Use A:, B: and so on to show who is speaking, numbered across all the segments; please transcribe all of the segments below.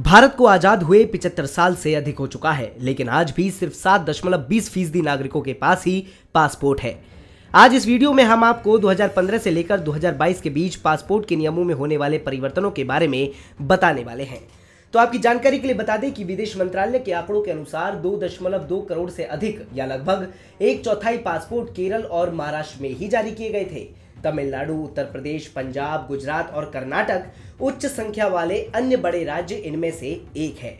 A: भारत को आजाद हुए पिछहत्तर साल से अधिक हो चुका है लेकिन आज भी सिर्फ सात दशमलव बीस फीसदी नागरिकों के पास ही पासपोर्ट है आज इस वीडियो में हम आपको 2015 से लेकर 2022 के बीच पासपोर्ट के नियमों में होने वाले परिवर्तनों के बारे में बताने वाले हैं तो आपकी जानकारी के लिए बता दें कि विदेश मंत्रालय के आंकड़ों के अनुसार 2.2 करोड़ से अधिक या लगभग एक चौथाई पासपोर्ट केरल और महाराष्ट्र में ही जारी किए गए थे तमिलनाडु उत्तर प्रदेश पंजाब गुजरात और कर्नाटक उच्च संख्या वाले अन्य बड़े राज्य इनमें से एक है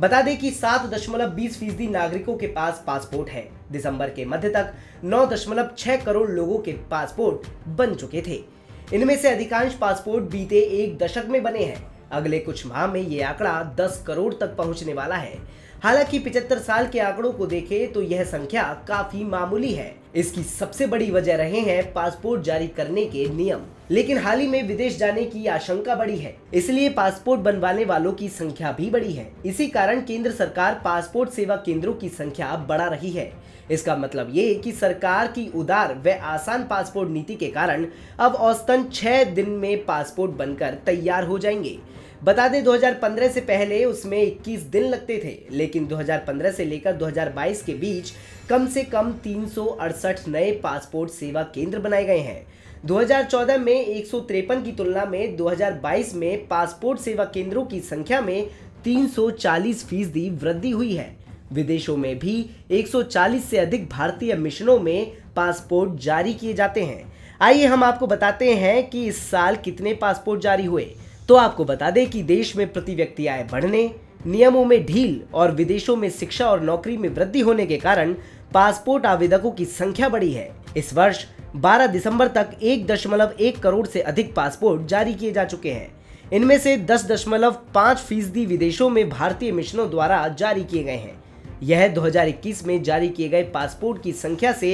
A: बता दें कि सात दशमलव बीस फीसदी नागरिकों के पास पासपोर्ट है दिसंबर के मध्य तक नौ दशमलव छह करोड़ लोगों के पासपोर्ट बन चुके थे इनमें से अधिकांश पासपोर्ट बीते एक दशक में बने हैं अगले कुछ माह में ये आंकड़ा दस करोड़ तक पहुंचने वाला है हालांकि पिछहत्तर साल के आंकड़ों को देखें तो यह संख्या काफी मामूली है इसकी सबसे बड़ी वजह रहे हैं पासपोर्ट जारी करने के नियम लेकिन हाल ही में विदेश जाने की आशंका बढ़ी है इसलिए पासपोर्ट बनवाने वालों की संख्या भी बढ़ी है इसी कारण केंद्र सरकार पासपोर्ट सेवा केंद्रों की संख्या बढ़ा रही है इसका मतलब ये कि सरकार की उदार व आसान पासपोर्ट नीति के कारण अब औसतन छह दिन में पासपोर्ट बनकर तैयार हो जाएंगे बता दें 2015 से पहले उसमें 21 दिन लगते थे लेकिन 2015 से लेकर 2022 के बीच कम से कम तीन सड़सठ नए पासपोर्ट सेवा केंद्र बनाए गए हैं 2014 में एक की तुलना में 2022 में पासपोर्ट सेवा केंद्रों की संख्या में 340 फीसदी वृद्धि हुई है विदेशों में भी 140 से अधिक भारतीय मिशनों में पासपोर्ट जारी किए जाते हैं आइए हम आपको बताते हैं कि इस साल कितने पासपोर्ट जारी हुए तो आपको बता दें कि देश में प्रति व्यक्ति आय बढ़ने नियमों में ढील और विदेशों में शिक्षा और नौकरी में वृद्धि होने के कारण पासपोर्ट आवेदकों की संख्या बढ़ी है इस वर्ष 12 दिसंबर तक 1.1 करोड़ से अधिक पासपोर्ट जारी किए जा चुके हैं इनमें से 10.5 फीसदी विदेशों में भारतीय मिशनों द्वारा जारी किए गए हैं यह 2021 में जारी किए गए पासपोर्ट की संख्या से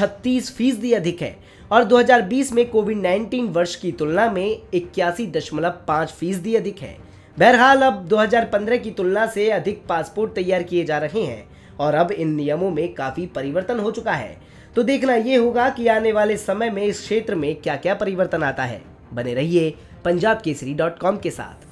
A: 36 फीसदी अधिक है और 2020 में कोविड 19 वर्ष की तुलना में इक्यासी दशमलव पाँच फीसदी अधिक है बहरहाल अब 2015 की तुलना से अधिक पासपोर्ट तैयार किए जा रहे हैं और अब इन नियमों में काफ़ी परिवर्तन हो चुका है तो देखना यह होगा कि आने वाले समय में इस क्षेत्र में क्या क्या परिवर्तन आता है बने रहिए पंजाब केसरी डॉट कॉम के साथ